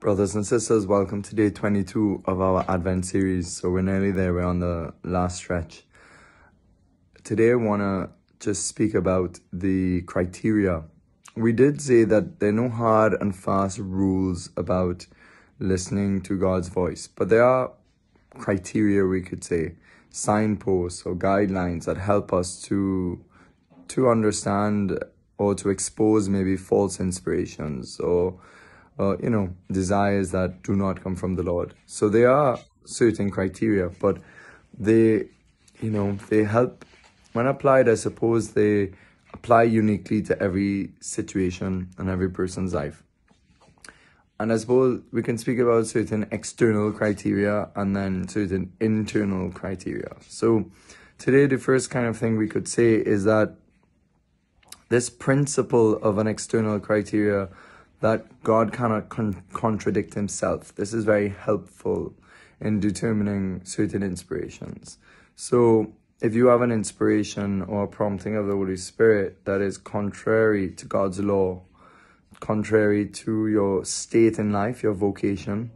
Brothers and sisters, welcome to day 22 of our Advent series. So we're nearly there, we're on the last stretch. Today I want to just speak about the criteria. We did say that there are no hard and fast rules about listening to God's voice, but there are criteria we could say, signposts or guidelines that help us to to understand or to expose maybe false inspirations or uh, you know, desires that do not come from the Lord. So there are certain criteria, but they, you know, they help. When applied, I suppose they apply uniquely to every situation and every person's life. And I suppose we can speak about certain external criteria and then certain internal criteria. So today, the first kind of thing we could say is that this principle of an external criteria that God cannot con- contradict himself. This is very helpful in determining certain inspirations. So, if you have an inspiration or a prompting of the Holy Spirit that is contrary to God's law, contrary to your state in life, your vocation,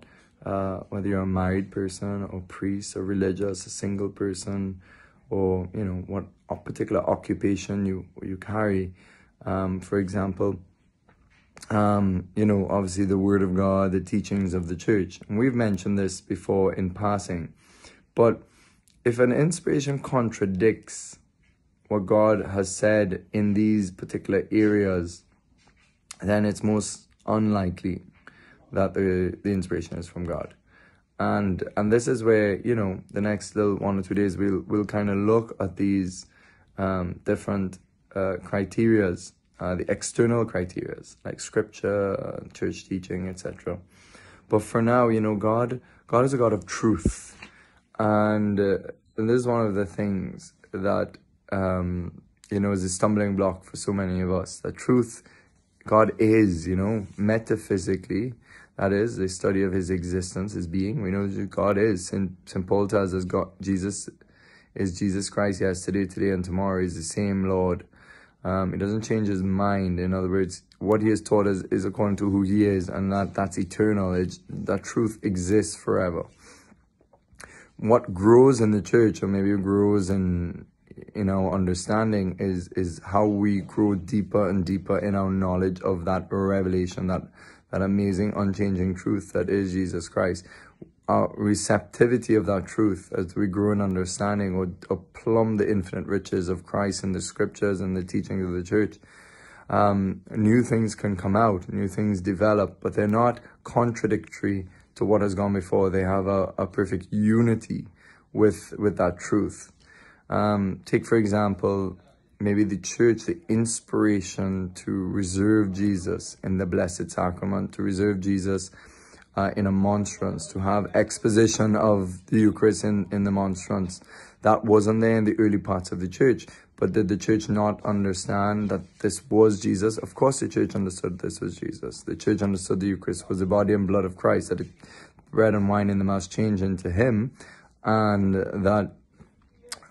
uh, whether you're a married person or priest or religious, a single person, or you know what particular occupation you you carry, um, for example, um, you know, obviously the Word of God, the teachings of the church. And we've mentioned this before in passing. But if an inspiration contradicts what God has said in these particular areas, then it's most unlikely that the, the inspiration is from God. And and this is where, you know, the next little one or two days we'll we'll kind of look at these um, different uh, criterias uh, the external criterias like scripture, uh, church teaching, etc. But for now, you know, God, God is a God of truth, and, uh, and this is one of the things that um, you know is a stumbling block for so many of us. That truth, God is, you know, metaphysically. That is the study of His existence, His being. We know who God is. Saint Saint Paul tells us God, Jesus is Jesus Christ yesterday, today, and tomorrow. Is the same Lord um, he doesn't change his mind. In other words, what he has taught us is according to who he is, and that that's eternal. It's, that truth exists forever. What grows in the church, or maybe grows in in our understanding, is is how we grow deeper and deeper in our knowledge of that revelation, that that amazing, unchanging truth that is Jesus Christ our uh, receptivity of that truth as we grow in understanding or, or uh, plumb the infinite riches of Christ and the scriptures and the teachings of the church, um, new things can come out, new things develop, but they're not contradictory to what has gone before. They have a, a perfect unity with with that truth. Um, take for example, maybe the church, the inspiration to reserve Jesus in the Blessed Sacrament, to reserve Jesus uh, in a monstrance, to have exposition of the Eucharist in, in the monstrance. That wasn't there in the early parts of the church. But did the church not understand that this was Jesus? Of course the church understood this was Jesus. The church understood the Eucharist was the body and blood of Christ, that the bread and wine in the mass change into him. And that,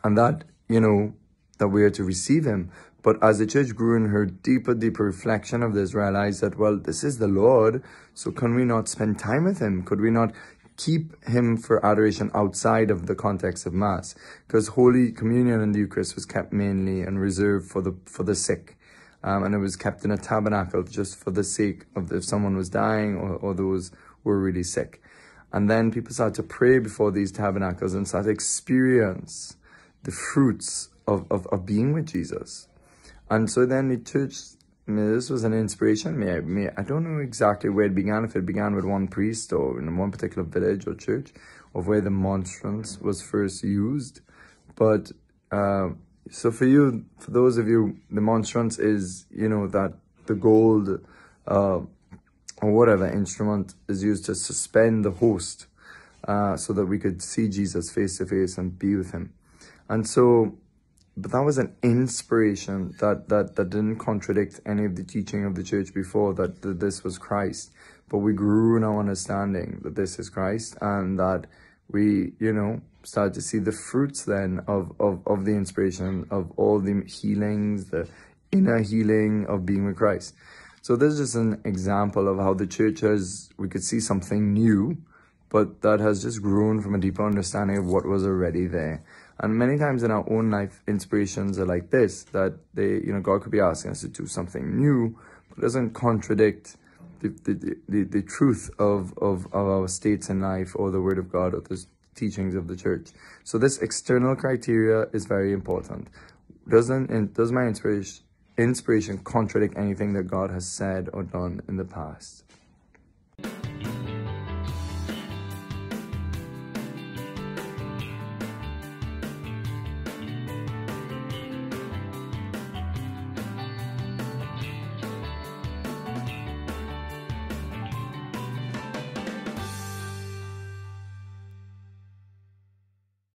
and that, you know, that we are to receive him. But as the church grew in her deeper, deeper reflection of this, realized that, well, this is the Lord, so can we not spend time with him? Could we not keep him for adoration outside of the context of Mass? Because Holy Communion and the Eucharist was kept mainly and reserved for the, for the sick. Um, and it was kept in a tabernacle just for the sake of if someone was dying or, or those were really sick. And then people started to pray before these tabernacles and start to experience the fruits of, of, of being with Jesus. And so then the church, me. this was an inspiration. May I, may, I don't know exactly where it began, if it began with one priest or in one particular village or church, of where the monstrance was first used. But uh, so for you, for those of you, the monstrance is, you know, that the gold uh, or whatever instrument is used to suspend the host uh, so that we could see Jesus face to face and be with him. And so but that was an inspiration that that that didn't contradict any of the teaching of the church before that, that this was Christ. But we grew in our understanding that this is Christ and that we, you know, started to see the fruits then of of, of the inspiration of all the healings, the inner healing of being with Christ. So this is just an example of how the church has we could see something new, but that has just grown from a deeper understanding of what was already there. And many times in our own life, inspirations are like this, that they, you know, God could be asking us to do something new, but doesn't contradict the, the, the, the truth of, of, of our states in life or the word of God or the teachings of the church. So this external criteria is very important. Doesn't, does my inspiration, inspiration contradict anything that God has said or done in the past?